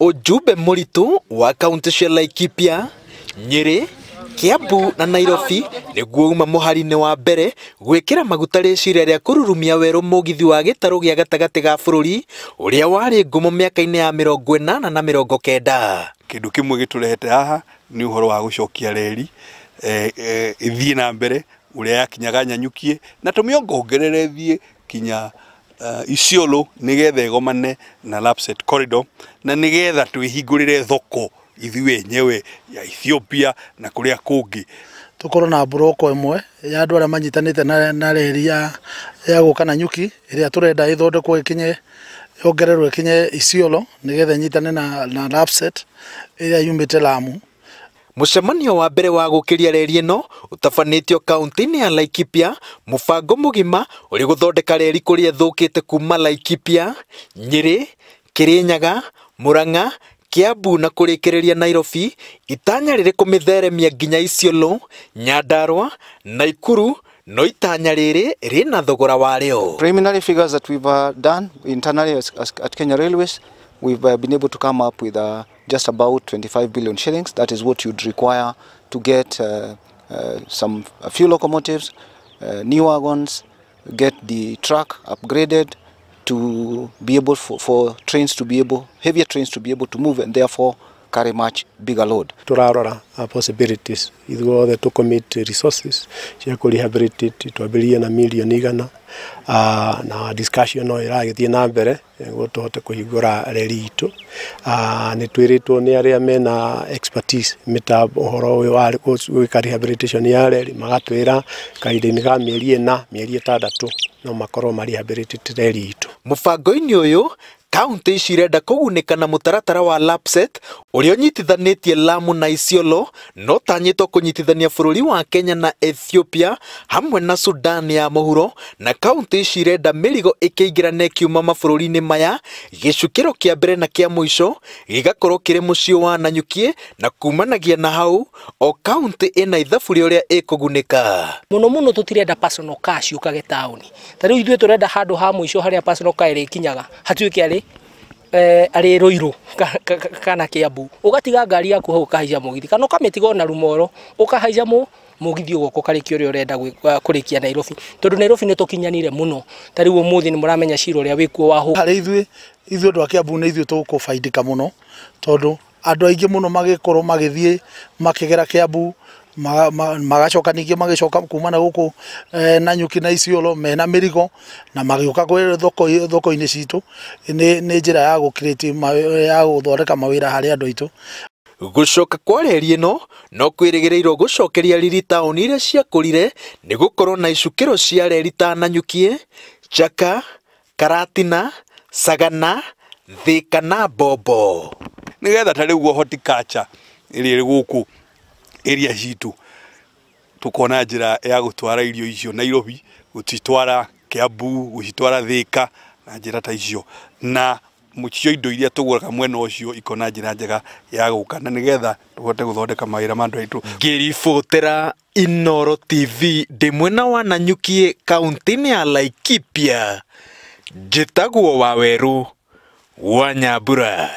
Ujumbe mũritũ wa kaunti cia Laikipia, Nyeri, Kiambu na Nairobi nĩguo uma mũhari-inĩ wa mbere gwĩkĩra maguta rĩciria rĩa kũrurumia werũ mũgithi wa gĩtarũ gĩa gatagatĩ ga bũrũri ũrĩa warĩ ngumo mĩaka-inĩ ya mĩrongo ĩnana na mĩrongo kenda. Kĩndũ kĩmwe gĩtũrehete haha nĩ ũhoro wa gũcokia reri eh, eh, ĩthiĩ na mbere ũrĩa yakinyaga Nyanyukie na tũmĩongongerere ĩthiĩ kinya uh, Isiolo nigetha igomane na Lapset corridor na nigetha twihingurire thoko ithuĩ enyewe ya Ethiopia na kuria kungi tukorwo na mburoko imwe ya andu aria manyitanite na, na reri ya, ya guka na nyuki iria turenda ithondekwo kinye yongererwo ikinye Isiolo nigetha nyitane na, na Lapset iria yumite Lamu mucemanio wa mbere wa gukiria reri ino utabanitio kaunti-ini ya Laikipia mubango mugima uri guthondeka reri kuria ithukite kuma Laikipia nyiri Kirinyaga Muranga Kiambu na kurikiriria Nairobi itanya riri kumithemia nginya Isiolo Nyandarua Naikuru no itanya riri rina thogora wario preliminary figures that we've uh, done internally as, as, at Kenya Railways we've uh, been able to come up with uh, just about 25 billion shillings. That is what you'd require to get uh, uh, some a few locomotives, uh, new wagons, get the truck upgraded to be able for, for trains to be able, heavier trains to be able to move and therefore carry much bigger load turarora uh, possibilities ithuothe tå commit resources cia kå rehabilitate twambirie na milioni igana uh, na discussion no ĩragĩthiĩ na mbere eh, nĩguo tũhote kũhingũra reri itũ uh, nĩ twĩrĩtwo nĩ arĩa mena expertise mĩtambo ũhoro ũyũ wa gwĩka rehabilitation ya reri magatwĩra kahinda-inĩ ga mĩeri ĩna mĩeri ĩtandatũ no makorwo marehabilitate reri itũ mũbango-inĩ ũyũ Kaunti icio irenda kũgunĩka na mutaratara wa lapset ũrĩa ũnyitithanĩtie Lamu na Isiolo no tanyĩtwo kunyitithania bũrũri wa Kenya na Ethiopia hamwe na Sudan ya mũhuro na kaunti icio irenda mĩrigo ĩkĩingĩra na ĩkiuma mabũrũri-inĩ maya gĩcukĩro kia mbere na kia mũico gĩgakorwo kĩrĩ mũciĩ wa Nanyuki na kumanagia na hau o kaunti ina ithabu rĩa ũrĩa muno muno tutirenda personal cash ukage taũni tariu rĩu turenda handu ha mũico haria personal car ĩrĩkinyaga hatuike ari eh, arä rå irå kana kä ambu å gatiga ngari yaku hau å kahaica må githi kana å kamä ona rumoro å kahaica må må githi å goko å karä kia å rä a å renda kå rä kia nairobi tondå nairobi nä tå kinyanire må no tarä u å må thä nä må ramenya cira å rä a wä kuo wahå harä ithuä ithuä andå a kä ambu nä ithuä tå gå baindä ka må no tondå andå aingä må no magä korwo magä thiä makä gera kä ambu magacoka ningä magäcoka kuma na gå kå eh, na nyuki na icio mena mä rigo na magä å ka kwä thoko-inä citå nä njä ra ya gå ya gå thondeka mawä ra harä andå aitå gucoka kwa reri ino no kwirigirirwo gucokeria riri taoni iria ciakũrire ni gũkorwo na icukĩro cia reri ta nanyukie chaka karatina sagana thĩka na mbombo nĩgetha ta rĩu ũhoti kacha ĩrĩ gũkũ area citå tå kona njä ra ya gå twara irio icio nairobi gå citwara kiambu gå citwara thika na njä ra ta icio na mucio indo iria tuguraga mwena ucio ikona njira njega ya guka na nigetha tuhote guthondeka mawira ma andu aitu ngiribotera inoro tv ndi mwena wa nanyuki kaunti ya laikipia njitagwo waweru wa nyambura